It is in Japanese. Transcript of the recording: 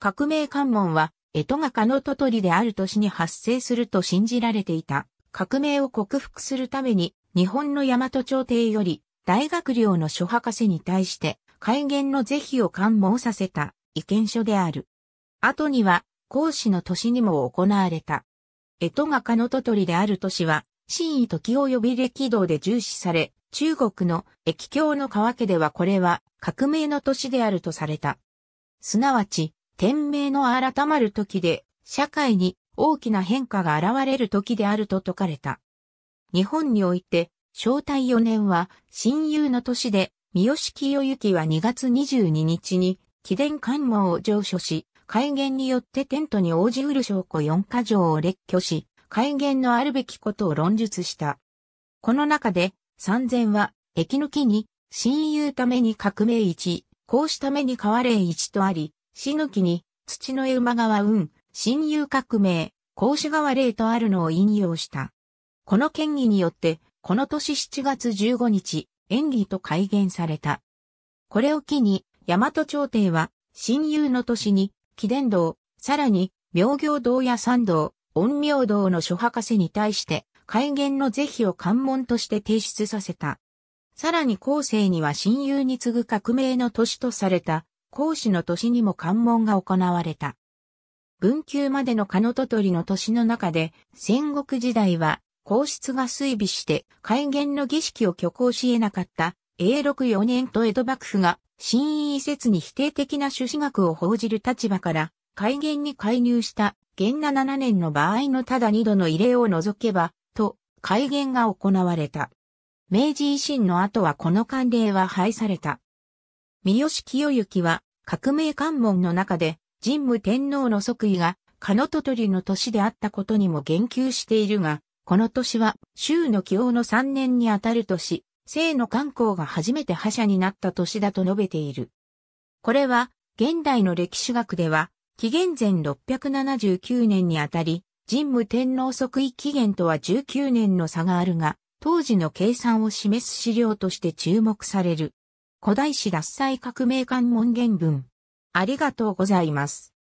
革命関門は、江戸が川のとりである年に発生すると信じられていた。革命を克服するために、日本の大和朝廷より、大学寮の諸博士に対して、改元の是非を関門させた意見書である。後には、講師の年にも行われた。江戸が川のとりである年は、真意時及び歴道で重視され、中国の駅境の川家ではこれは革命の年であるとされた。すなわち、天命の改まる時で、社会に大きな変化が現れる時であると説かれた。日本において、正体4年は、親友の年で、三好清行は2月22日に、貴殿関門を上書し、改元によってテントに応じうる証拠4箇条を列挙し、改元のあるべきことを論述した。この中で、三千は、駅抜きに、親友ために革命一、孔子ために変われ一とあり、死ぬ気に、土の絵馬川運、親友革命、孔子川霊とあるのを引用した。この権威によって、この年7月15日、演技と改元された。これを機に、大和朝廷は、親友の年に、貴殿堂、さらに、明行堂や三堂、恩明堂の諸博士に対して、改元の是非を関門として提出させた。さらに後世には親友に次ぐ革命の年とされた、孔子の年にも関門が行われた。文久までのカノトトリの年の中で、戦国時代は、皇室が衰微して、改元の儀式を挙行し得なかった、永禄4年と江戸幕府が、新移説に否定的な朱子学を報じる立場から、改元に介入した、元那7年の場合のただ2度の異例を除けば、と、改元が行われた。明治維新の後はこの慣例は廃された。三好清行は、革命関門の中で、神武天皇の即位が、カノトトリの年であったことにも言及しているが、この年は、州の起用の3年にあたる年、聖の観光が初めて覇者になった年だと述べている。これは、現代の歴史学では、紀元前679年にあたり、神武天皇即位期限とは19年の差があるが、当時の計算を示す資料として注目される。古代史脱災革命関門原文。ありがとうございます。